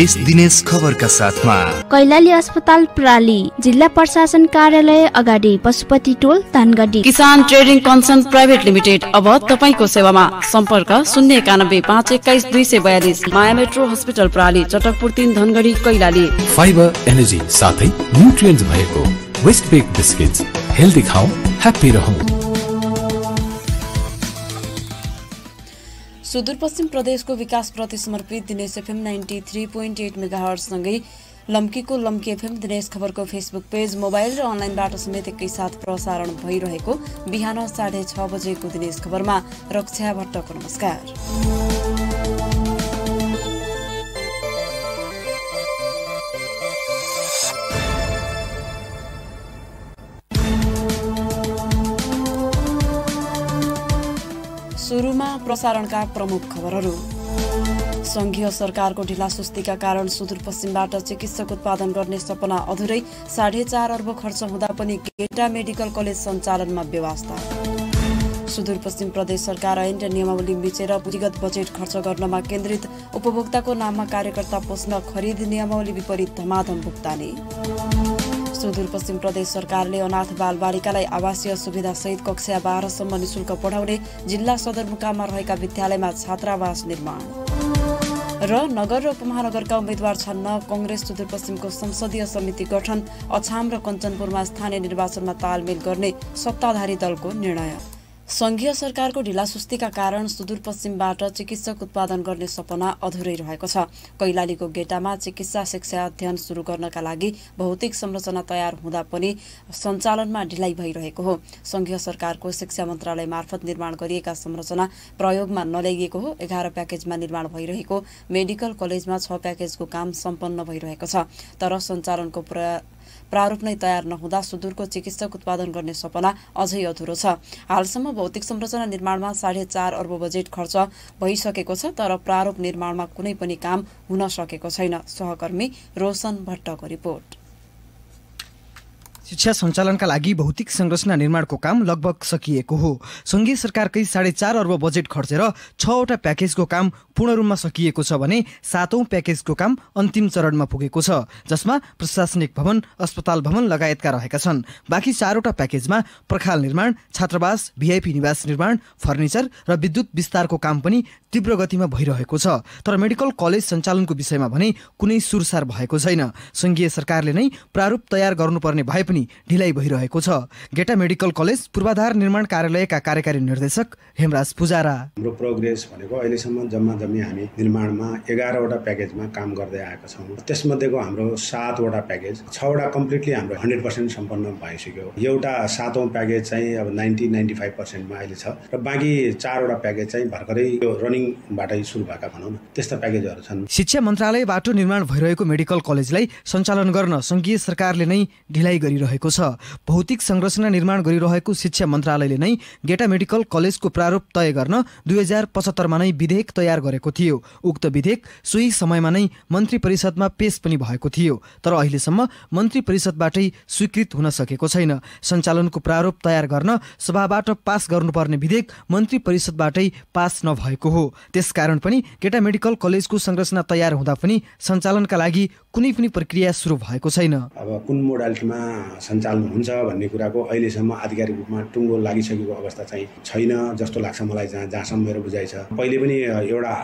S Dinesh खबरका साथमा कैलाली अस्पताल प्राली जिल्ला प्रशासन कार्यालय अगाडि पशुपति टोल धानगढी किसान ट्रेडिङ कन्सर्न प्राइभेट लिमिटेड अब तपाईँको सेवामा सम्पर्क शून्य एकानब्बे पाँच एक्काइस दुई सय बयालिस माया मेट्रो हस्पिटल प्राली चटकपुर तिन धनगढी कैलाली फाइबर एनर्जी साथै न्युट्रियन्ट भएको वेस्ट बेक बिस्किट हेल्दी खाऊ ह्याप्पी रहौ सुदूरपश्चिम प्रदेशको विकासप्रति समर्पित Dinesh FM ninety three point eight मेगाहरसँगै लम्कीको लम्की एफएम दिनेश खबरको फेसबुक पेज मोबाइल र अनलाइनबाट समेत एकैसाथ प्रसारण भइरहेको बिहान साढे छ बजेको दिनेश खबरमा रक्षा भट्टको नमस्कार प्रसारणका प्रमुख खबरहरू संघीय सरकारको ढिलासुस्तीका कारण सुदूरपश्चिमबाट चिकित्सक उत्पादन गर्ने सपना अधुरै साढे चार अर्ब खर्च हुँदा पनि गेटा मेडिकल कलेज सञ्चालनमा व्यवस्था सुदूरपश्चिम प्रदेश सरकार ऐन र नियमावली मिचेर पुँजीगत बजेट खर्च गर्नमा केन्द्रित उपभोक्ताको नाममा कार्यकर्ता पोस्न खरिद नियमावली विपरीत धमाधम भुक्तानी सुदूरपश्चिम प्रदेश सरकारले अनाथ बालबालिकालाई आवासीय सुविधासहित कक्षा बाह्रसम्म निशुल्क पढाउने जिल्ला सदरमुकाममा रहेका विद्यालयमा छात्रावास निर्माण र नगर र उपमहानगरका उम्मेद्वार छन्न कङ्ग्रेस सुदूरपश्चिमको संसदीय समिति गठन अछाम र कञ्चनपुरमा स्थानीय निर्वाचनमा तालमेल गर्ने सत्ताधारी दलको निर्णय सङ्घीय सरकारको ढिलासुस्तीका कारण सुदूरपश्चिमबाट चिकित्सक उत्पादन गर्ने सपना अधुरै रहेको छ कैलालीको गेटामा चिकित्सा शिक्षा अध्ययन सुरु गर्नका लागि भौतिक संरचना तयार हुँदा पनि सञ्चालनमा ढिलाइ भइरहेको हो सङ्घीय सरकारको शिक्षा मन्त्रालय मार्फत निर्माण गरिएका संरचना प्रयोगमा नल्याइएको हो एघार प्याकेजमा निर्माण भइरहेको मेडिकल कलेजमा छ प्याकेजको काम सम्पन्न भइरहेको छ तर सञ्चालनको प्रया प्रारूप नै तयार नहुँदा सुदूरको चिकित्सक उत्पादन गर्ने सपना अझै अधुरो छ हालसम्म भौतिक संरचना निर्माणमा साढे चार अर्ब बजेट खर्च भइसकेको छ तर प्रारूप निर्माणमा कुनै पनि काम हुन सकेको छैन सहकर्मी रोशन भट्टको रिपोर्ट शिक्षा सञ्चालनका लागि भौतिक संरचना निर्माणको काम लगभग सकिएको हो सङ्घीय सरकारकै साढे चार अर्ब बजेट खर्चेर छवटा प्याकेजको काम पूर्ण रूपमा सकिएको छ भने सातौँ प्याकेजको काम अन्तिम चरणमा पुगेको छ जसमा प्रशासनिक भवन अस्पताल भवन लगायतका रहेका छन् बाँकी चारवटा प्याकेजमा प्रखाल निर्माण छात्रावास भिआइपी निवास निर्माण फर्निचर र विद्युत विस्तारको काम पनि तीव्र गतिमा भइरहेको छ तर मेडिकल कलेज सञ्चालनको विषयमा भने कुनै सुरसार भएको छैन सङ्घीय सरकारले नै प्रारूप तयार गर्नुपर्ने भए पनि पनि ढिलाइ भइरहेको छ गेटा मेडिकल कलेज पूर्वाधार निर्माण कार्यालयका कार्यकारी निर्देशक हेमराज पुजारा हाम्रो प्रोग्रेस भनेको अहिलेसम्म जम्मा जम्मी हामी निर्माणमा एघारवटा प्याकेजमा काम गर्दै आएका छौँ त्यसमध्येको हाम्रो सातवटा प्याकेज छवटा कम्प्लिटली हाम्रो हन्ड्रेड पर्सेन्ट सम्पन्न भइसक्यो एउटा सातौँ प्याकेज चाहिँ अब नाइन्टी नाइन्टी फाइभ पर्सेन्टमा अहिले छ र बाँकी चारवटा प्याकेज चाहिँ भर्खरै यो रनिङबाटै सुरु भएका भनौँ न त्यस्ता प्याकेजहरू छन् शिक्षा मन्त्रालयबाट निर्माण भइरहेको मेडिकल कलेजलाई सञ्चालन गर्न सङ्घीय सरकारले नै ढिलाइ गरिरहेको रहेको छ भौतिक संरचना निर्माण गरिरहेको शिक्षा मन्त्रालयले नै गेटा मेडिकल कलेजको प्रारूप तय गर्न दुई हजार पचहत्तरमा नै विधेयक तयार गरेको थियो उक्त विधेयक सोही समयमा नै मन्त्री परिषदमा पेश पनि भएको थियो तर अहिलेसम्म मन्त्री परिषदबाटै स्वीकृत हुन सकेको छैन सञ्चालनको प्रारूप तयार गर्न सभाबाट पास गर्नुपर्ने विधेयक मन्त्री परिषदबाटै पास नभएको हो त्यसकारण पनि गेटा मेडिकल कलेजको संरचना तयार हुँदा पनि सञ्चालनका लागि कुनै पनि प्रक्रिया सुरु भएको छैन अब कुन मोडालिटीमा सञ्चालन हुन्छ भन्ने कुराको अहिलेसम्म आधिकारिक रूपमा टुङ्गो लागिसकेको अवस्था चाहिँ छैन जस्तो लाग्छ मलाई जहाँ जहाँसम्म मेरो बुझाइ छ पहिले पनि एउटा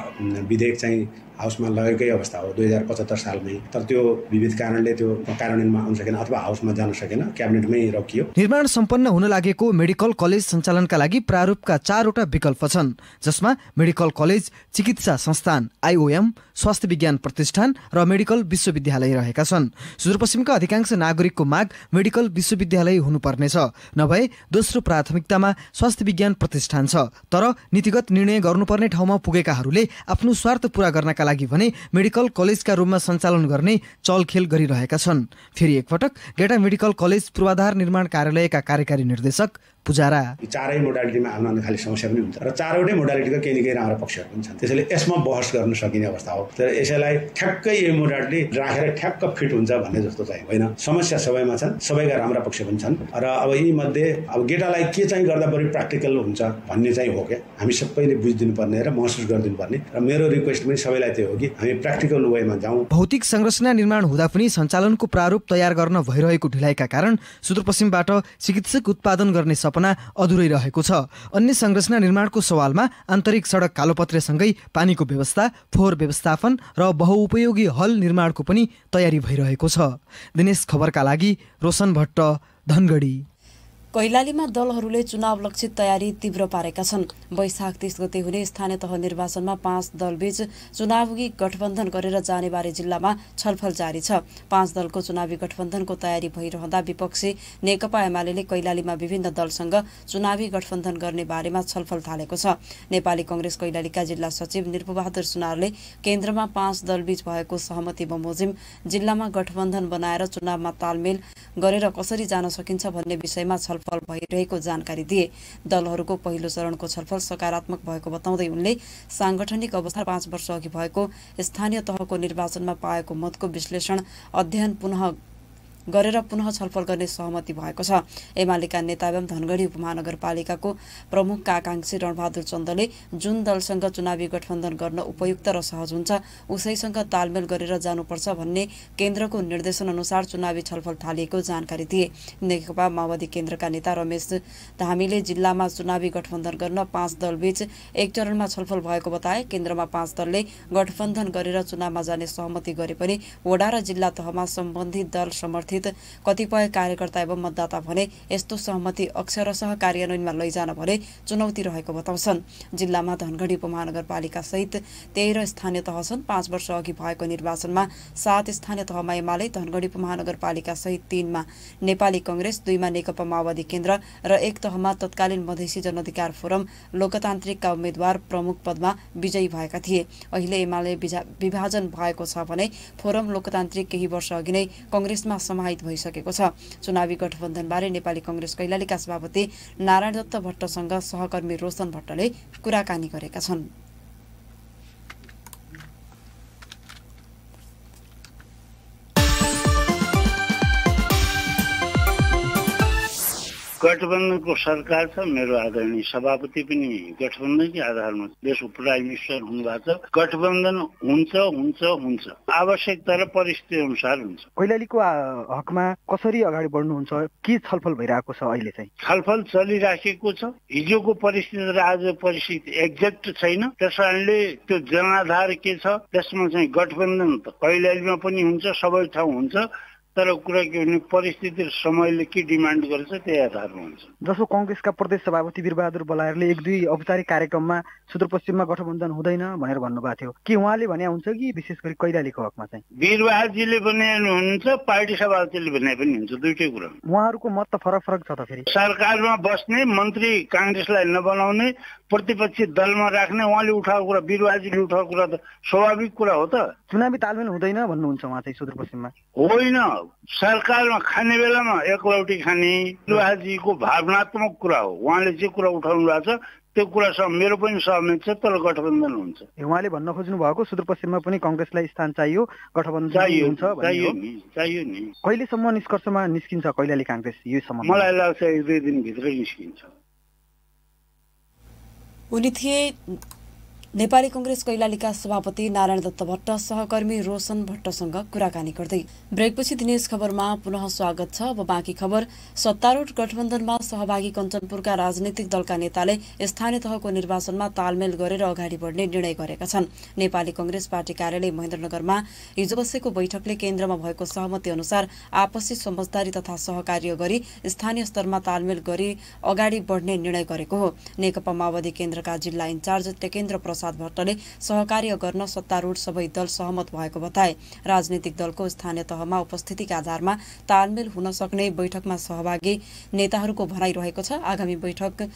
विधेयक चाहिँ हाउसमा लगेकै अवस्था हो दुई हजार पचहत्तर सालमै तर त्यो विविध कारणले त्यो कार्यान्वयनमा आउन सकेन अथवा हाउसमा जान सकेन क्याबिनेटमै रोकियो निर्माण सम्पन्न हुन लागेको मेडिकल कलेज सञ्चालनका लागि प्रारूपका चारवटा विकल्प छन् जसमा मेडिकल कलेज चिकित्सा संस्थान आइओएम स्वास्थ्य विज्ञान प्रतिष्ठान र मेडिकल विश्वविद्यालय रहेका छन् सुदूरपश्चिमका अधिकांश नागरिकको माग मेडिकल विश्वविद्यालय हुनुपर्नेछ नभए दोस्रो प्राथमिकतामा स्वास्थ्य विज्ञान प्रतिष्ठान छ तर नीतिगत निर्णय गर्नुपर्ने ठाउँमा पुगेकाहरूले आफ्नो स्वार्थ पूरा गर्नका लागि भने मेडिकल कलेजका रूपमा सञ्चालन गर्ने चलखेल गरिरहेका छन् फेरि एकपटक गेटा मेडिकल कलेज पूर्वाधार निर्माण कार्यालयका कार्यकारी निर्देशक पुजारा चारै मोडालिटीमा आउन आउनु खालि समस्या पनि हुन्छ र चारवटै मोडालिटीको केही न केही राम्रो पक्षहरू पनि छन् त्यसैले यसमा बहस गर्न सकिने अवस्था हो तर यसैलाई ठ्याक्कै यो मोडालिटी राखेर ठ्याक्क फिट हुन्छ भन्ने जस्तो चाहिँ होइन समस्या सबैमा छन् सबैका राम्रा पक्ष पनि छन् र अब यी मध्ये अब गेटालाई के चाहिँ गर्दा बढी प्र्याक्टिकल हुन्छ भन्ने चाहिँ हो क्या हामी सबैले बुझिदिनु पर्ने र महसुस गरिदिनु पर्ने र मेरो रिक्वेस्ट पनि सबैलाई त्यो हो कि हामी प्र्याक्टिकल वेमा जाउँ भौतिक संरचना निर्माण हुँदा पनि सञ्चालनको प्रारूप तयार गर्न भइरहेको ढिलाइका कारण सुदूरपश्चिमबाट चिकित्सक उत्पादन गर्ने सपना स्थापना अधुरै रहेको छ अन्य संरचना निर्माणको सवालमा आन्तरिक सडक कालोपत्रेसँगै पानीको व्यवस्था फोहोर व्यवस्थापन र बहुउपयोगी हल निर्माणको पनि तयारी भइरहेको छ दिनेश खबरका लागि रोशन भट्ट धनगढी कैलालीमा दलहरूले चुनाव लक्षित तयारी तीव्र पारेका छन् वैशाख तीस गते हुने स्थानीय तह निर्वाचनमा पाँच दलबीच चुनावी गठबन्धन गरेर जानेबारे जिल्लामा छलफल जारी छ पाँच दलको चुनावी गठबन्धनको तयारी भइरहँदा विपक्षी नेकपा एमाले कैलालीमा विभिन्न दलसँग चुनावी गठबन्धन गर्ने बारेमा छलफल थालेको छ नेपाली कंग्रेस कैलालीका जिल्ला सचिव निर्पबहादुर सुनारले केन्द्रमा पाँच दलबीच भएको सहमति बमोजिम जिल्लामा गठबन्धन बनाएर चुनावमा तालमेल गरेर कसरी जान सकिन्छ भन्ने विषयमा छलफल भइरहेको जानकारी दिए दलहरूको पहिलो चरणको छलफल सकारात्मक भएको बताउँदै उनले साङ्गठनिक अवस्था पाँच वर्ष अघि भएको स्थानीय तहको निर्वाचनमा पाएको मतको विश्लेषण अध्ययन पुनः गरेर पुनः छलफल गर्ने सहमति भएको छ एमालेका नेता एवं धनगढी उपमहानगरपालिकाको प्रमुख आकाङ्क्षी रणबहादुर चन्दले जुन दलसँग चुनावी गठबन्धन गर्न उपयुक्त र सहज हुन्छ उसैसँग तालमेल गरेर जानुपर्छ भन्ने केन्द्रको निर्देशन अनुसार चुनावी छलफल थालिएको जानकारी दिए नेकपा माओवादी केन्द्रका नेता रमेश धामीले जिल्लामा चुनावी गठबन्धन गर्न पाँच दलबीच एक चरणमा छलफल भएको बताए केन्द्रमा पाँच दलले गठबन्धन गरेर चुनावमा जाने सहमति गरे पनि वडा र जिल्ला तहमा सम्बन्धित दल समर्थित सम्बन्धित कतिपय कार्यकर्ता एवं मतदाता भने यस्तो सहमति अक्षरशः कार्यान्वयनमा लैजान भने चुनौती रहेको बताउँछन् जिल्लामा धनगढी उपमहानगरपालिका सहित तेह्र स्थानीय तह छन् पाँच वर्ष अघि भएको निर्वाचनमा सात स्थानीय तहमा एमाले धनगढी उपमहानगरपालिका सहित तीनमा नेपाली कंग्रेस दुईमा नेकपा माओवादी केन्द्र र एक तहमा तत्कालीन मधेसी जनअधिकार फोरम लोकतान्त्रिकका उम्मेद्वार प्रमुख पदमा विजयी भएका थिए अहिले एमाले विभाजन भएको छ भने फोरम लोकतान्त्रिक केही वर्ष अघि नै कंग्रेसमा समाहित भइसकेको छ चुनावी गठबन्धनबारे नेपाली कङ्ग्रेस कैलालीका सभापति नारायण दत्त भट्टसँग सहकर्मी रोशन भट्टले कुराकानी गरेका छन् गठबन्धनको सरकार छ मेरो आदरणीय सभापति पनि गठबन्धनकै आधारमा देशको प्राइम मिनिस्टर हुनुभएको छ गठबन्धन हुन्छ हुन्छ हुन्छ आवश्यकता र परिस्थिति अनुसार हुन्छ कैलालीको हकमा कसरी अगाडि बढ्नुहुन्छ के छलफल भइरहेको छ अहिले चाहिँ छलफल चलिराखेको छ हिजोको परिस्थिति र आजको परिस्थिति एक्ज्याक्ट छैन त्यस कारणले त्यो जनाधार के छ त्यसमा चाहिँ गठबन्धन कैलालीमा पनि हुन्छ सबै ठाउँ हुन्छ तर कुरा के भने परिस्थिति र समयले के डिमान्ड गर्छ त्यही आधारमा हुन्छ जसो कङ्ग्रेसका प्रदेश सभापति वीरबहादुर बलायरले एक दुई औपचारिक कार्यक्रममा सुदूरपश्चिममा गठबन्धन हुँदैन भनेर भन्नुभएको थियो कि उहाँले भने हुन्छ कि विशेष गरी कैलालीको हकमा चाहिँ वीरबहादुरजीले भने हुन्छ पार्टी सभापतिले भने पनि हुन्छ दुइटै कुरा उहाँहरूको मत त फरक फरक छ त फेरि सरकारमा बस्ने मन्त्री काङ्ग्रेसलाई नबनाउने प्रतिपक्षी दलमा राख्ने उहाँले उठाएको कुरा बिरुवाजीले उठाएको कुरा त स्वाभाविक कुरा हो त चुनावी तालमेल हुँदैन भन्नुहुन्छ उहाँ चाहिँ सुदूरपश्चिममा होइन सरकारमा खाने बेलामा एकलौटी खाने लुहाजीको भावनात्मक कुरा हो उहाँले जे कुरा उठाउनु भएको छ त्यो कुरासँग मेरो पनि सहमत छ तर गठबन्धन हुन्छ उहाँले भन्न खोज्नु भएको सुदूरपश्चिममा पनि कङ्ग्रेसलाई स्थान चाहियो गठबन्धन चाहियो चाहियो नि चाहियो नि कहिलेसम्म निष्कर्षमा निस्किन्छ कहिले काङ्ग्रेस यो सम्म मलाई लाग्छ एक दुई दिनभित्रै निस्किन्छ उनी थिए नेपाली कंग्रेस कैलालीका सभापति नारायण दत्त भट्ट सहकर्मी रोशन भट्टसँग कुराकानी गर्दै ब्रेकपछि दिनेश खबरमा पुनः स्वागत छ अब बाँकी खबर सत्तारूढ़ गठबन्धनमा सहभागी कञ्चनपुरका राजनैतिक दलका नेताले स्थानीय तहको निर्वाचनमा तालमेल गरेर अगाडि बढ्ने निर्णय गरेका छन् नेपाली कंग्रेस पार्टी कार्यालय महेन्द्रनगरमा हिजो बसेको बैठकले केन्द्रमा भएको सहमति अनुसार आपसी समझदारी तथा सहकार्य गरी स्थानीय स्तरमा तालमेल गरी अगाडि बढ्ने निर्णय गरेको हो नेकपा माओवादी केन्द्रका जिल्ला इन्चार्ज टेकेन्द्र प्रसाद भट्टले सहकार्य गर्न सत्तारूढ सबै दल सहमत भएको बताए राजनैतिक दलको स्थानीय तहमा उपस्थितिका आधारमा तालमेल हुन सक्ने बैठकमा सहभागी नेताहरूको भनाइ रहेको छ आगामी बैठक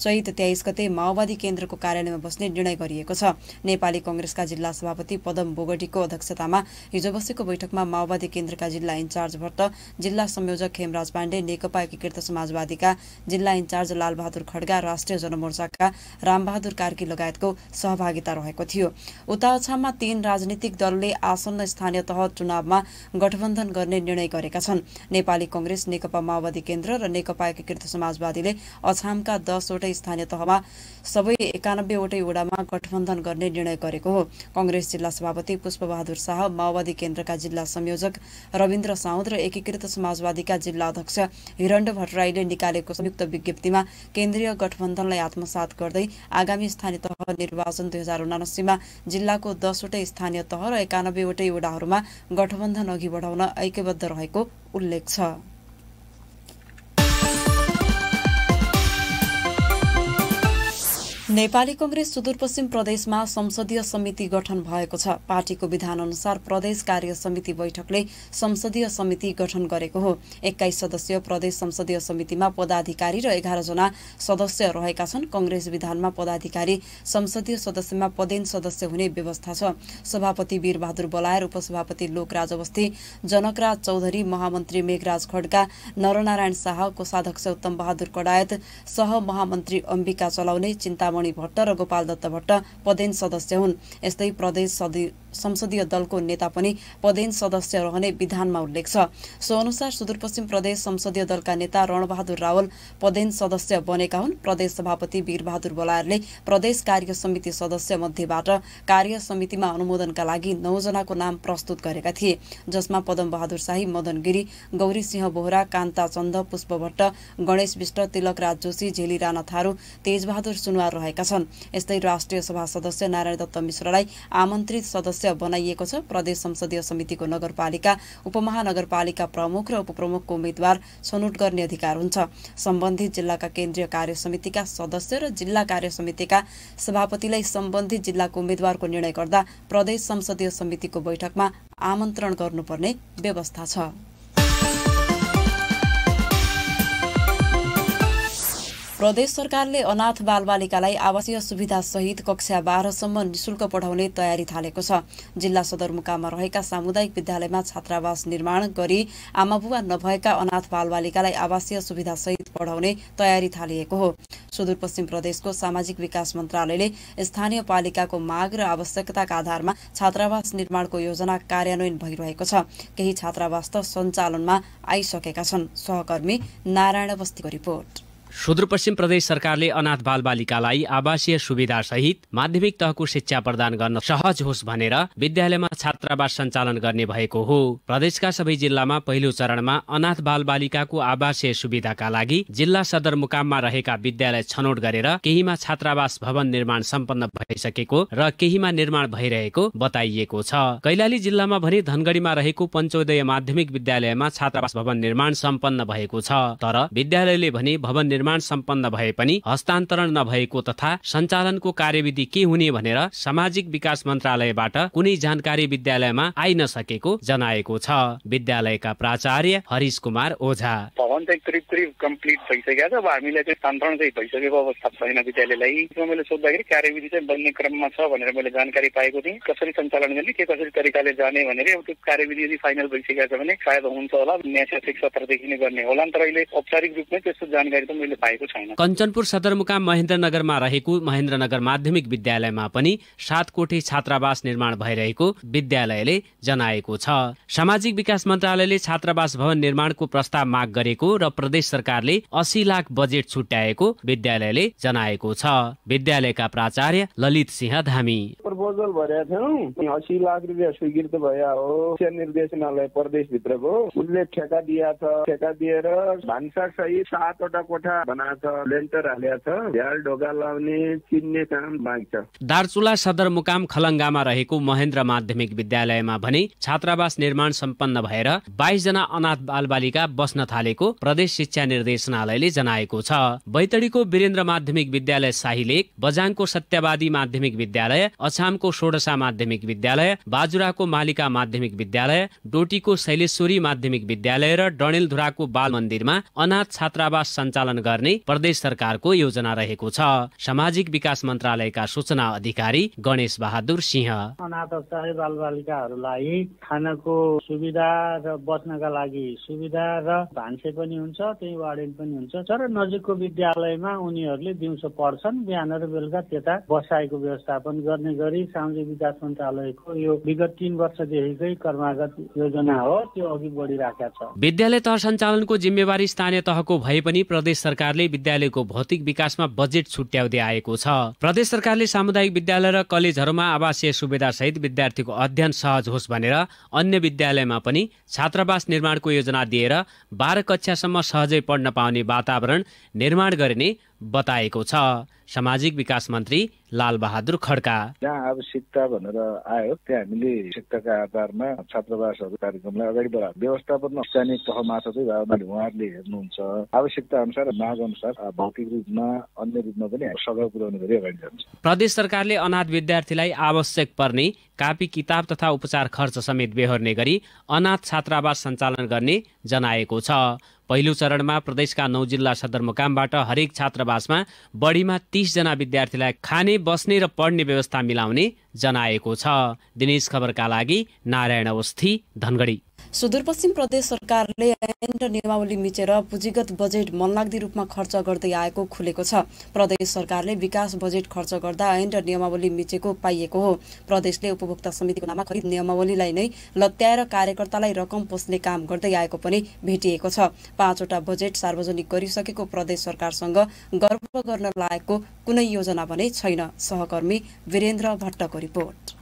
चैत तेइस गते माओवादी केन्द्रको कार्यालयमा बस्ने निर्णय गरिएको छ नेपाली कंग्रेसका जिल्ला सभापति पदम बोगटीको अध्यक्षतामा हिजो बसेको बैठकमा माओवादी केन्द्रका जिल्ला इन्चार्ज भट्ट जिल्ला संयोजक हेमराज पाण्डे नेकपा एकीकृत समाजवादीका जिल्ला इन्चार्ज लालबहादुर खड्गा राष्ट्रिय जनमोर्चाका रामबहादुर कार्की लगायतको सहभागिता रहेको थियो उता अछाममा तीन राजनीतिक दलले आसन्न स्थानीय तह चुनावमा गठबन्धन गर्ने निर्णय गरेका छन् नेपाली कंग्रेस नेकपा माओवादी केन्द्र र नेकपा एकीकृत समाजवादीले अछामका दसवटै स्थानीय तहमा सबै एकानब्बेवटै वडामा गठबन्धन गर्ने निर्णय गरेको हो कङ्ग्रेस जिल्ला सभापति पुष्पबहादुर शाह माओवादी केन्द्रका जिल्ला संयोजक रविन्द्र साउद र एकीकृत समाजवादीका जिल्ला अध्यक्ष हिरण्ड भट्टराईले निकालेको संयुक्त विज्ञप्तिमा केन्द्रीय गठबन्धनलाई आत्मसात गर्दै आगामी स्थानीय तह निर्वाचन दुई हजार उनासीमा जिल्लाको दसवटै स्थानीय तह र एकानब्बेवटै वडाहरूमा गठबन्धन अघि बढाउन ऐक्यबद्ध रहेको उल्लेख छ नेपाली कंग्रेस सुदूरपश्चिम प्रदेशमा संसदीय समिति गठन भएको छ पार्टीको विधान अनुसार प्रदेश कार्य समिति बैठकले संसदीय समिति गठन गरेको हो एक्काइस सदस्य प्रदेश संसदीय समितिमा पदाधिकारी र जना सदस्य रहेका छन् कंग्रेस विधानमा पदाधिकारी संसदीय सदस्यमा पदेन सदस्य हुने व्यवस्था छ सभापति वीरबहादुर बलायर उपसभापति लोकराज अवस्थी जनकराज चौधरी महामन्त्री मेघराज खड्का नरनारायण शाह कोषाध्यक्ष उत्तम बहादुर कडायत सह महामन्त्री अम्बिका चलाउने चिन्तामा मणि भट्ट र गोपाल दत्त भट्ट पदेन सदस्य हुन् यस्तै प्रदेश संसदीय दलको नेता पनि पदेन सदस्य रहने विधानमा उल्लेख छ सो अनुसार सुदूरपश्चिम प्रदेश संसदीय दलका नेता रणबहादुर रावल पदेन सदस्य बनेका हुन् प्रदेश सभापति वीरबहादुर बोलायरले प्रदेश कार्य समिति सदस्य मध्येबाट कार्य समितिमा अनुमोदनका लागि नौजनाको नाम प्रस्तुत गरेका थिए जसमा पदम बहादुर शाही मदन गिरी गौरी सिंह बोहरा कान्ता चन्द पुष्प भट्ट गणेश विष्ट तिलक राज जोशी झेली राणा थारू तेजबहादुर सुनवार रहेका छन् यस्तै राष्ट्रिय सभा सदस्य नारायण दत्त मिश्रलाई आमन्त्रित सदस्य सदस्य बनाइएको छ प्रदेश संसदीय समितिको नगरपालिका उपमहानगरपालिका प्रमुख र उपप्रमुखको उम्मेद्वार छनौट गर्ने अधिकार हुन्छ सम्बन्धित जिल्लाका केन्द्रीय कार्य समितिका सदस्य र जिल्ला कार्य समितिका सभापतिलाई सम्बन्धित जिल्लाको उम्मेद्वारको निर्णय गर्दा प्रदेश संसदीय समितिको बैठकमा आमन्त्रण गर्नुपर्ने व्यवस्था छ प्रदेश सरकारले अनाथ बालबालिकालाई आवासीय सुविधासहित कक्षा बाह्रसम्म निशुल्क पढाउने तयारी थालेको छ जिल्ला सदरमुकाममा रहेका सामुदायिक विद्यालयमा छात्रावास निर्माण गरी आमाबुवा नभएका अनाथ बालबालिकालाई आवासीय सुविधासहित पढाउने तयारी थालिएको हो सुदूरपश्चिम प्रदेशको सामाजिक विकास मन्त्रालयले स्थानीय पालिकाको माग र आवश्यकताका आधारमा छात्रावास निर्माणको योजना कार्यान्वयन भइरहेको छ केही छात्रावास त सञ्चालनमा आइसकेका छन् सहकर्मी नारायण बस्तीको रिपोर्ट सुदूरपश्चिम प्रदेश सरकारले अनाथ बालबालिकालाई आवासीय सुविधा सहित माध्यमिक तहको शिक्षा प्रदान गर्न सहज होस् भनेर विद्यालयमा छात्रावास सञ्चालन गर्ने भएको हो प्रदेशका सबै जिल्लामा पहिलो चरणमा अनाथ बालबालिकाको आवासीय सुविधाका लागि जिल्ला सदरमुकाममा रहेका विद्यालय छनौट गरेर केहीमा छात्रावास भवन निर्माण सम्पन्न भइसकेको र केहीमा निर्माण भइरहेको बताइएको छ कैलाली जिल्लामा भने धनगढीमा रहेको पञ्चोदय माध्यमिक विद्यालयमा छात्रावास भवन निर्माण सम्पन्न भएको छ तर विद्यालयले भने भवन निर्माण सम्पन्न भए पनि हस्तान्तरण नभएको तथा सञ्चालनको कार्यविधि के हुने भनेर सामाजिक विकास मन्त्रालयबाट कुनै जानकारी विद्यालयमा आइ नसकेको जनाएको छ विद्यालयका प्राचार्य हरिश कुमार ओझा भवन चाहिँ करिब करिब कम्प्लिट भइसकेको छ अब हामीलाई चाहिँ चाहिँ भइसकेको अवस्था छैन विद्यालयलाई मैले सोद्धाखेरि कार्यविधि चाहिँ बन्ने क्रममा छ भनेर मैले जानकारी पाएको थिएँ कसरी सञ्चालन गर्ने के कसरी तरिकाले जाने भनेर अब त्यो कार्यविधि यदि फाइनल भइसकेको छ भने सायद हुन्छ होला न्यास सत्रदेखि नै गर्ने होला तर अहिले औपचारिक रूपमै त्यस्तो जानकारी त मैले मैले पाएको छैन कञ्चनपुर सदरमुकाम महेन्द्रनगरमा रहेको महेन्द्रनगर माध्यमिक विद्यालयमा पनि सात कोठी छात्रावास निर्माण भइरहेको विद्यालयले जनाएको छ सामाजिक विकास मन्त्रालयले छात्रावास भवन निर्माणको प्रस्ताव माग गरेको र प्रदेश सरकारले अस्सी लाख बजेट छुट्याएको विद्यालयले जनाएको छ विद्यालयका प्राचार्य ललित सिंह धामी प्रपोजल भरेका थियौँ अस्सी लाख रुपियाँ स्वीकृत भयो हो निर्देशनालय प्रदेशभित्रको उसले ठेका दिया छ ठेका दिएर भान्सा सहित सातवटा कोठा बनाएको लेन्टर छ झ्याल ढोका लाउने चिन्ने काम बाँकी दार्चुला सदरमुकाम खलङ्गामा रहेको महेन्द्र माध्यमिक विद्यालयमा भने छात्रावास निर्माण सम्पन्न भएर बाइस जना अनाथ बालबालिका बस्न थालेको प्रदेश शिक्षा निर्देशनालयले जनाएको छ बैतडीको वीरेन्द्र माध्यमिक विद्यालय शाहीलेक बजाङको सत्यवादी माध्यमिक विद्यालय अछामको सोडसा माध्यमिक विद्यालय बाजुराको मालिका माध्यमिक विद्यालय डोटीको शैलेश्वरी माध्यमिक विद्यालय र डणेलधुराको बाल मन्दिरमा अनाथ छात्रावास सञ्चालन गर्ने प्रदेश सरकारको योजना रहेको छ सामाजिक विकास मन्त्रालयका सूचना अधिकारी गणेश बहादुर सिंह अनाथ बाल खानाको सुविधा र बस्नका लागि सुविधा र भान्से पनि हुन्छ त्यही वार्डेन पनि हुन्छ तर नजिकको विद्यालयमा उनीहरूले दिउँसो पढ्छन् बिहान र बेलुका त्यता बसाएको व्यवस्थापन गर्ने गरी सामाजिक विकास मन्त्रालयको यो विगत तिन वर्षदेखिकै कर्मागत योजना हो त्यो अघि बढिरहेका छ विद्यालय तह सञ्चालनको जिम्मेवारी स्थानीय तहको भए पनि प्रदेश सरकार सरकारले विद्यालयको भौतिक विकासमा बजेट छुट्याउँदै आएको छ प्रदेश सरकारले सामुदायिक विद्यालय र कलेजहरूमा आवासीय सुविधा सहित विद्यार्थीको अध्ययन सहज होस् भनेर अन्य विद्यालयमा पनि छात्रावास निर्माणको योजना दिएर बाह्र कक्षासम्म सहजै पढ्न पाउने वातावरण निर्माण गरिने बताएको छ सामाजिक विकास मन्त्री लालबहादुर खड्का जहाँ आवश्यकता भनेर आयो त्यहाँ हामीले आवश्यकताका आधारमा छात्रावासहरू कार्यक्रमलाई अगाडि बढाएर व्यवस्थापन स्थानीय तह मार्फत उहाँहरूले हेर्नुहुन्छ आवश्यकता अनुसार माग अनुसार भौतिक रूपमा अन्य रूपमा पनि सघाउ पुर्याउने गरी अगाडि जान्छ प्रदेश सरकारले अनाथ विद्यार्थीलाई आवश्यक पर्ने कापी किताब तथा उपचार खर्च समेत बेहोर्ने गरी अनाथ छात्रावास सञ्चालन गर्ने जनाएको छ पहिलो चरणमा प्रदेशका नौ जिल्ला सदरमुकामबाट हरेक छात्रावासमा बढीमा तिसजना विद्यार्थीलाई खाने बस्ने र पढ्ने व्यवस्था मिलाउने जनाएको छ दिनेश खबरका लागि नारायण अवस्थी धनगढी सुदूरपश्चिम प्रदेश सरकारले ऐन र नियमावली मिचेर पुँजीगत बजेट मनलाग्दी रूपमा खर्च गर्दै आएको खुलेको छ प्रदेश सरकारले विकास बजेट खर्च गर्दा ऐन र नियमावली मिचेको पाइएको हो प्रदेशले उपभोक्ता समितिको नाममा खरिद नियमावलीलाई नै लत्याएर कार्यकर्तालाई रकम पोस्ने काम गर्दै आएको पनि भेटिएको छ पाँचवटा बजेट सार्वजनिक गरिसकेको प्रदेश सरकारसँग गर्व गर्न लागेको कुनै योजना भने छैन सहकर्मी वीरेन्द्र भट्टको रिपोर्ट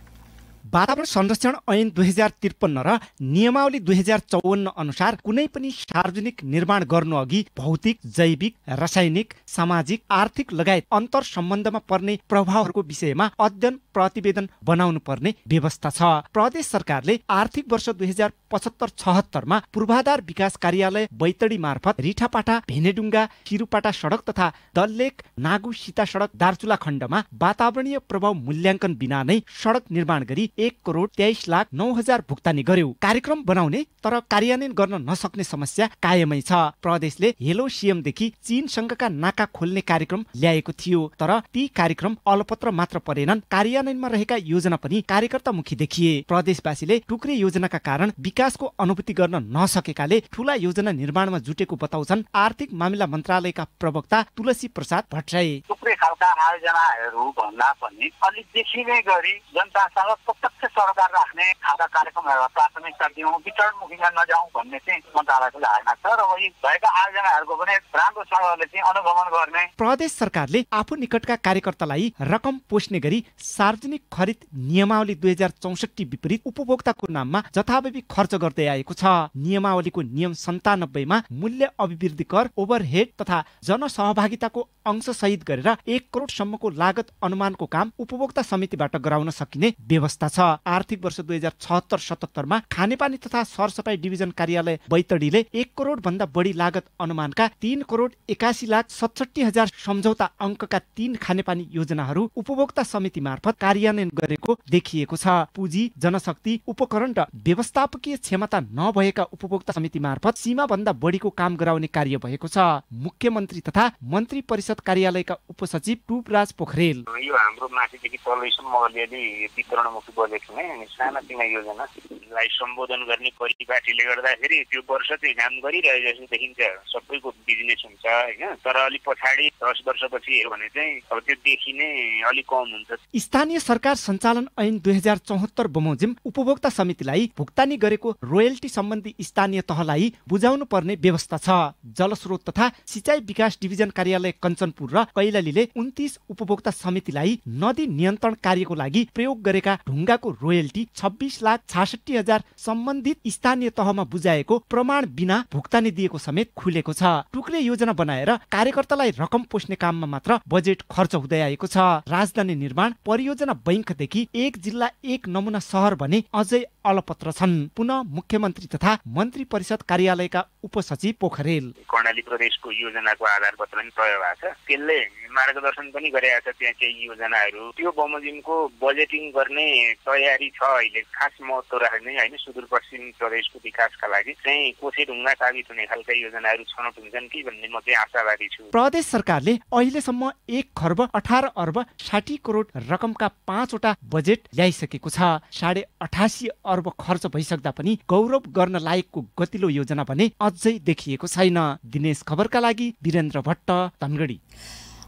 वातावरण संरक्षण ऐन दुई हजार त्रिपन्न र नियमावली दुई हजार चौवन्न अनुसार कुनै पनि सार्वजनिक निर्माण गर्नु अघि भौतिक जैविक रासायनिक सामाजिक आर्थिक लगायत अन्तर सम्बन्धमा पर्ने प्रभावहरूको विषयमा अध्ययन प्रतिवेदन बनाउनु पर्ने व्यवस्था छ प्रदेश सरकारले आर्थिक वर्ष दुई हजार पचहत्तर छहत्तरमा पूर्वाधार विकास कार्यालय बैतडी मार्फत रिठापाटा भेनेडुङ्गा किरुपाटा सडक तथा दल्लेख नागु सीता सडक दार्चुला खण्डमा वातावरणीय प्रभाव मूल्याङ्कन बिना नै सडक निर्माण गरी एक करोड तेइस लाख नौ हजार भुक्तानी गर्यो कार्यक्रम बनाउने तर कार्यान्वयन गर्न नसक्ने समस्या कायमै छ प्रदेशले हेलो सिएमदेखि चीन नाका खोल्ने कार्यक्रम ल्याएको थियो तर ती कार्यक्रम अलपत्र मात्र परेनन् कार्यान्वयन कार्यान्वयनमा रहेका योजना पनि कार्यकर्तामुखी देखिए प्रदेशवासीले टुक्रे योजनाका कारण विकासको अनुभूति गर्न नसकेकाले ठूला योजना निर्माणमा जुटेको बताउँछन् आर्थिक मामिला मन्त्रालयका प्रवक्ता तुलसी प्रसाद भट्टराई टुक्रे खालका आयोजनाहरू भन्दा पनि अलिक देखिने गरी जनतासँग प्रत्यक्ष सरकार राख्ने खालका कार्यक्रमहरूलाई प्राथमिकता दिउँ वितरणमुखीमा नजाउँ भन्ने चाहिँ मन्त्रालयको धारणा छ र वही भएका आयोजनाहरूको पनि राम्रोसँगले चाहिँ अनुगमन गर्ने प्रदेश सरकारले आफू निकटका कार्यकर्तालाई रकम पोस्ने गरी सार्वजनिक सार्वजनिक खरिद नियमावली दुई हजार चौसठी विपरीत उपभोक्ताको नाममा जथाभावी खर्च गर्दै आएको छ नियमावलीको नियम सन्तानब्बेमा मूल्य अभिवृद्धि कर ओभरहेड तथा जनसहभागिताको सहित गरेर एक करोडसम्मको लागत अनुमानको काम उपभोक्ता समितिबाट गराउन सकिने व्यवस्था छ आर्थिक वर्ष दुई हजार छहत्तर सतहत्तरमा खानेपानी तथा सरसफाई डिभिजन कार्यालय बैतडीले एक करोड भन्दा बढी लागत अनुमानका तीन करोड एकासी लाख सतसठी हजार सम्झौता अङ्कका तीन खानेपानी योजनाहरू उपभोक्ता समिति मार्फत कार्यान्वयन गरेको देखिएको छ पुँजी जनशक्ति उपकरण र व्यवस्थापकीय क्षमता नभएका उपभोक्ता समिति मार्फत सीमा भन्दा बढीको काम गराउने कार्य भएको छ मुख्यमन्त्री तथा मन्त्री परिषद कार्यालयका उपसचिव टुपराज पोखरेल यो हाम्रो माथिदेखि तलैसम्म अलिअलि वितरणमुखी बजेट हुने अनि योजना लाई सम्बोधन गर्ने परिपाटीले गर्दाखेरि त्यो वर्ष चाहिँ काम गरिरहेको जस्तो देखिन्छ सबैको बिजनेस हुन्छ होइन तर अलिक पछाडि दस वर्षपछि हेऱ्यो भने चाहिँ अब त्यो देखिने अलिक कम हुन्छ स्थानीय सरकार सञ्चालन ऐन दुई हजार चौहत्तर बमोजिम उपभोक्ता समितिलाई भुक्तानी गरेको रोयल्टी सम्बन्धी स्थानीय तहलाई बुझाउनु पर्ने व्यवस्था छ जलस्रोत तथा सिँचाइ विकास डिभिजन कार्यालय कञ्चनपुर र कैलालीले उन्तिस उपभोक्ता समितिलाई नदी नियन्त्रण कार्यको लागि प्रयोग गरेका ढुङ्गाको रोयल्टी छब्बिस लाख छासठी हजार सम्बन्धित स्थानीय तहमा बुझाएको प्रमाण बिना भुक्तानी दिएको समेत खुलेको छ टुक्रे योजना बनाएर कार्यकर्तालाई रकम पोस्ने काममा मात्र बजेट खर्च हुँदै आएको छ राजधानी निर्माण परियोजना बैङ्कदेखि एक जिल्ला एक नमुना सहर भने अझै अलपत्र छन् पुनः मुख्यमन्त्री तथा मन्त्री परिषद कार्यालयका उपसचिव पोखरेल कर्णाली प्रदेशको योजनाको आधार पत्र पनि प्रयोग भएको छ त्यसले मार्गदर्शन पनि गरेका छ त्यहाँ केही योजनाहरू त्यो बमोजिमको बजेटिङ गर्ने तयारी छ अहिले खास महत्त्व राख्ने होइन सुदूरपश्चिम प्रदेशको विकासका लागि चाहिँ कोसे ढुङ्गा साबित हुने खालका योजनाहरू छनौट हुन्छन् कि भन्ने म चाहिँ आशावादी छु प्रदेश सरकारले अहिलेसम्म एक खर्ब अठार अर्ब साठी करोड रकमका पाँचवटा बजेट ल्याइसकेको छ साढे अठासी अर्ब अर्ब खर्च भइसक्दा पनि गौरव गर्न लायकको गतिलो योजना भने अझै देखिएको छैन दिनेश खबरका लागि वीरेन्द्र भट्ट धनगढी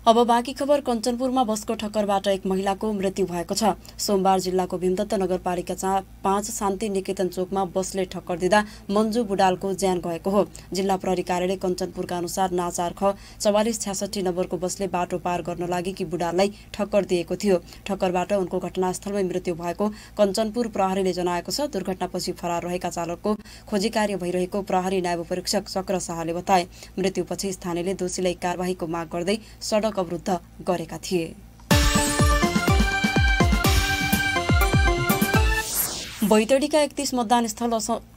अब बाँकी खबर कञ्चनपुरमा बसको ठक्करबाट एक महिलाको मृत्यु भएको छ सोमबार जिल्लाको भीमदत्त नगरपालिका पाँच शान्ति निकेतन चोकमा बसले ठक्कर दिँदा मन्जु बुडालको ज्यान गएको हो जिल्ला प्रहरी कार्यालय कञ्चनपुरका अनुसार नाचार ख चौवालिस छ्यासठी नम्बरको बसले बाटो पार गर्न लागि कि बुडाललाई ठक्कर दिएको थियो ठक्करबाट उनको घटनास्थलमै मृत्यु भएको कञ्चनपुर प्रहरीले जनाएको छ दुर्घटनापछि फरार रहेका चालकको खोजी कार्य भइरहेको प्रहरी नायब परीक्षक चक्र शाहले बताए मृत्युपछि स्थानीयले दोषीलाई कारवाहीको माग गर्दै सडक पटक अवरुद्ध गरेका थिए बैतडीका एकतिस मतदान स्थल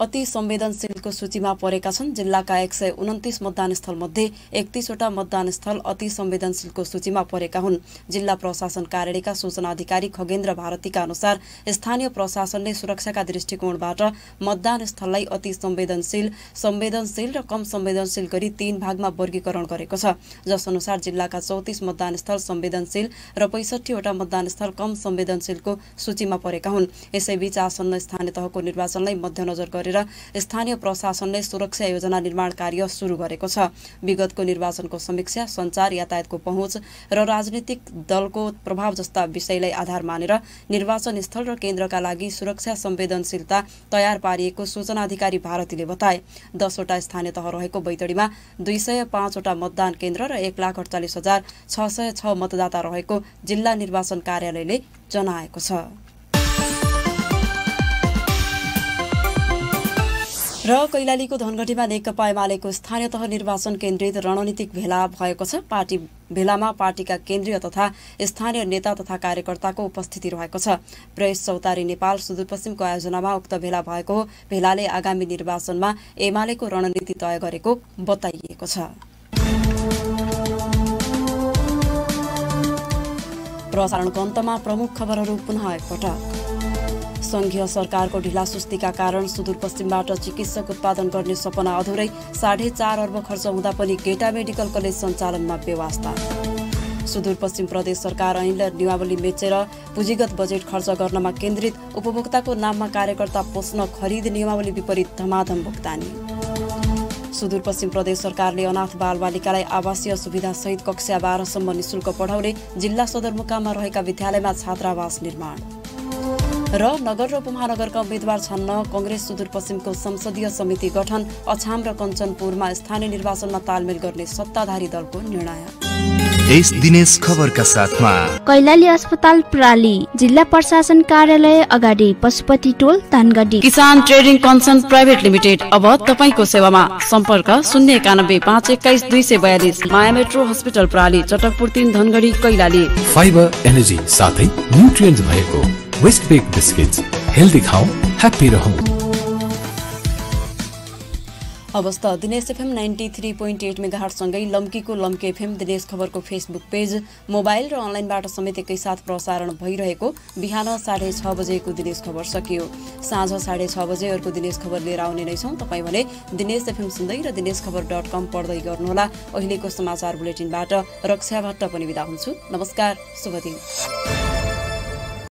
अति संवेदनशीलको सूचीमा परेका छन् जिल्लाका एक सय उन्तिस मतदान स्थल मध्ये एकतिसवटा मतदान स्थल अति संवेदनशीलको सूचीमा परेका हुन् जिल्ला प्रशासन कार्यालयका सूचना अधिकारी खगेन्द्र भारतीका अनुसार स्थानीय प्रशासनले सुरक्षाका दृष्टिकोणबाट मतदान स्थललाई अति संवेदनशील संवेदनशील र कम संवेदनशील गरी तीन भागमा वर्गीकरण गरेको छ जसअनुसार जिल्लाका चौतिस मतदान स्थल संवेदनशील र पैसठीवटा मतदान स्थल कम संवेदनशीलको सूचीमा परेका हुन् यसैबीच आसन्न स्थानीय तहको निर्वाचनलाई मध्यनजर गरेर स्थानीय प्रशासनले सुरक्षा योजना निर्माण कार्य सुरु गरेको छ विगतको निर्वाचनको समीक्षा सञ्चार यातायातको पहुँच र राजनीतिक दलको प्रभाव जस्ता विषयलाई आधार मानेर निर्वाचन स्थल र केन्द्रका लागि सुरक्षा संवेदनशीलता तयार पारिएको सूचना अधिकारी भारतीले बताए दसवटा स्थानीय तह रहेको बैतडीमा दुई सय पाँचवटा मतदान केन्द्र र एक लाख अडचालिस हजार छ सय छ मतदाता रहेको जिल्ला निर्वाचन कार्यालयले जनाएको छ र कैलालीको धनगढीमा नेकपा एमालेको स्थानीय तह निर्वाचन केन्द्रित रणनीतिक भेला भएको छ पार्टी भेलामा पार्टीका केन्द्रीय तथा स्थानीय नेता तथा कार्यकर्ताको उपस्थिति रहेको छ प्रेस चौतारी नेपाल सुदूरपश्चिमको आयोजनामा उक्त भेला भएको भेलाले आगामी निर्वाचनमा एमालेको रणनीति तय गरेको बताइएको छ प्रसारणको अन्तमा प्रमुख खबरहरू पुनः एकपटक संघीय सरकारको ढिलासुस्तीका कारण सुदूरपश्चिमबाट चिकित्सक उत्पादन गर्ने सपना अधुरै साढे चार अर्ब खर्च हुँदा पनि केटा मेडिकल कलेज सञ्चालनमा व्यवस्था सुदूरपश्चिम प्रदेश सरकार ऐन नियमावली मेचेर पुँजीगत बजेट खर्च गर्नमा केन्द्रित उपभोक्ताको नाममा कार्यकर्ता पोस्न खरिद नियमावली विपरीत धमाधम भुक्तानी सुदूरपश्चिम प्रदेश सरकारले अनाथ बालबालिकालाई आवासीय सुविधासहित कक्षा बाह्रसम्म निशुल्क पढाउने जिल्ला सदरमुकाममा रहेका विद्यालयमा छात्रावास निर्माण र नगर र उपमहानगरका उम्मेद्वार छन्न कङ्ग्रेस सुदूरपश्चिमको संसदीय समिति गठन अछाम र कञ्चनपुरमा स्थानीय निर्वाचनमा तालमेल गर्ने सत्ताधारी दलको निर्णय कैलाली अस्पताल प्राली जिल्ला प्रशासन कार्यालय अगाडि पशुपति टोल धनगढी किसान ट्रेडिङ कन्सर्न प्राइभेट लिमिटेड अब तपाईँको सेवामा सम्पर्क शून्य एकानब्बे पाँच एक्काइस दुई सय बयालिस माया मेट्रो हस्पिटल प्राली चटकपुर तिन धनगढी कैलाली फाइबर एनर्जी साथै न्युट्रियन्ट भएको वेस्ट बेक बिस्किट्स हेल्दी खाऊ हैप्पी रहौ अवस्था दिनेश एफएम 93.8 सँगै लम्कीको लम्की एफएम दिनेश खबरको फेसबुक पेज मोबाइल र अनलाइनबाट समेत एकैसाथ प्रसारण भइरहेको बिहान साढे छ बजेको दिनेश खबर सकियो साँझ साढे छ बजे अर्को दिनेश खबर लिएर आउने नै छौँ तपाईँ भने दिनेश एफएम सुन्दै र दिनेश खबर डट कम पढ्दै गर्नुहोला अहिलेको समाचार बुलेटिनबाट रक्षाबाट पनि बिदा हुन्छु नमस्कार शुभ दिन